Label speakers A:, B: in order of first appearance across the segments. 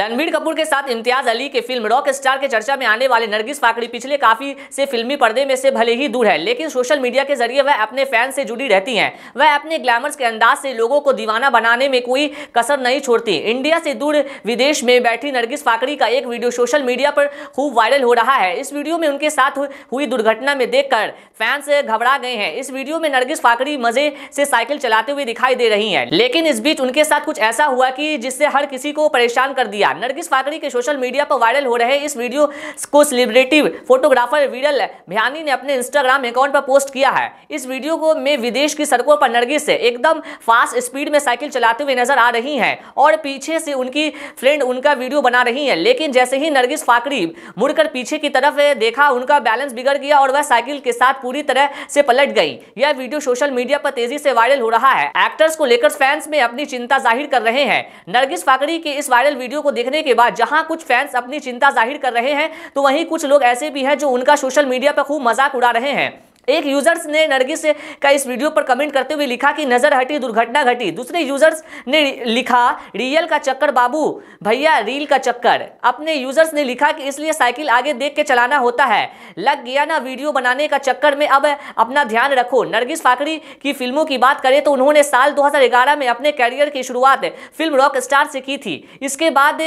A: रणबीर कपूर के साथ इम्तियाज अली के फिल्म रॉक स्टार के चर्चा में आने वाले नरगिस फाकड़ी पिछले काफी से फिल्मी पर्दे में से भले ही दूर है लेकिन सोशल मीडिया के जरिए वह अपने फैन से जुड़ी रहती हैं वह अपने ग्लैमर्स के अंदाज से लोगों को दीवाना बनाने में कोई कसर नहीं छोड़ती इंडिया से दूर विदेश में बैठी नरगिस फाकड़ी का एक वीडियो सोशल मीडिया पर खूब वायरल हो रहा है इस वीडियो में उनके साथ हुई दुर्घटना में देखकर फैंस घबरा गए हैं इस वीडियो में नरगिस फाकड़ी मजे से साइकिल चलाते हुए दिखाई दे रही है लेकिन इस बीच उनके साथ कुछ ऐसा हुआ की जिससे हर किसी को परेशान कर दिया किया नरगिस फाकड़ी के सोशल मीडिया पर वायरल हो रहे इस वीडियो को सेलिब्रिटी फोटोग्राफर विरल भयानी ने अपने इंस्टाग्राम अकाउंट पर पोस्ट किया है इस वीडियो को में विदेश की सड़कों पर नरगिस एकदम फास्ट स्पीड में साइकिल चलाते हुए नजर आ रही है और पीछे से उनकी फ्रेंड उनका वीडियो बना रही है लेकिन जैसे ही नरगिस फाकड़ी मुड़कर पीछे की तरफ देखा उनका बैलेंस बिगड़ गया और वह साइकिल के साथ पूरी तरह से पलट गई यह वीडियो सोशल मीडिया पर तेजी से वायरल हो रहा है एक्टर्स को लेकर फैंस में अपनी चिंता जाहिर कर रहे हैं नरगिस फाकड़ी के इस वायरल वीडियो को देखने के बाद जहां कुछ फैंस अपनी चिंता जाहिर कर रहे हैं तो वहीं कुछ लोग ऐसे भी हैं जो उनका सोशल मीडिया पर खूब मजाक उड़ा रहे हैं एक यूजर्स ने नरगिस का इस वीडियो पर कमेंट करते हुए लिखा कि नजर हटी दुर्घटना घटी दूसरे यूजर्स ने लिखा रियल का चक्कर बाबू भैया रील का चक्कर अपने यूजर्स ने लिखा कि इसलिए साइकिल आगे देख के चलाना होता है लग गया ना वीडियो बनाने का चक्कर में अब अपना ध्यान रखो नरगिस फाकरी की फिल्मों की बात करें तो उन्होंने साल दो में अपने कैरियर की शुरुआत फिल्म रॉक स्टार से की थी इसके बाद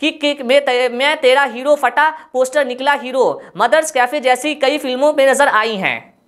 A: किक किक में मैं तेरा हीरो फटा पोस्टर निकला हीरो मदर्स कैफे जैसी कई फिल्मों में नजर आई हैं